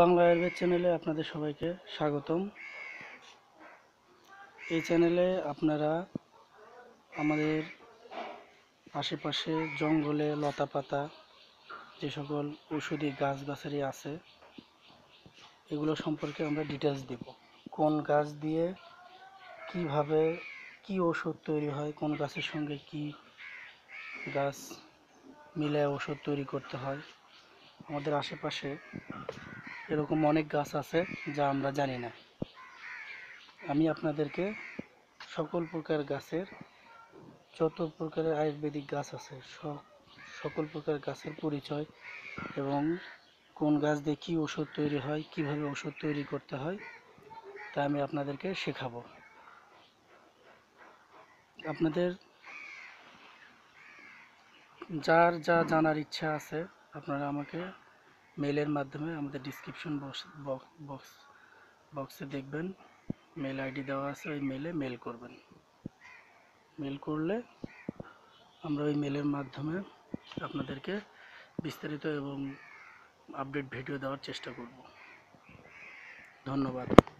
বাংলা আয়ুর্বেদ চ্যানেলে আপনাদের সবাইকে স্বাগতম এই চ্যানেলে আপনারা আমাদের আশেপাশে জঙ্গলে লতা পাতা যে সকল ওষুধি গাছগাছারি আছে এগুলো সম্পর্কে আমরা ডিটেলস দেব কোন গাছ দিয়ে কিভাবে কি ওষুধ তৈরি হয় কোন গাছের সঙ্গে কি গাছ মিলে ওষুধ তৈরি করতে হয় আমাদের আশেপাশে এরকম অনেক গাছ আছে যা আমরা জানি না আমি আপনাদেরকে সকল প্রকার গাছের যত প্রকারের আয়ুর্বেদিক গাছ আছে সকল প্রকার গাছের পরিচয় এবং কোন গাছ দিয়ে কী ওষুধ তৈরি হয় কিভাবে ওষুধ তৈরি করতে হয় তা আমি আপনাদেরকে শেখাব আপনাদের যার যা জানার ইচ্ছা আছে আপনারা আমাকে মেলের মাধ্যমে আমাদের ডিসক্রিপশন বক্স বক্স বক্সে দেখবেন মেল আইডি দেওয়া আছে ওই মেলে মেল করবেন মেল করলে আমরা ওই মেলের মাধ্যমে আপনাদেরকে বিস্তারিত এবং আপডেট ভিডিও দেওয়ার চেষ্টা করব ধন্যবাদ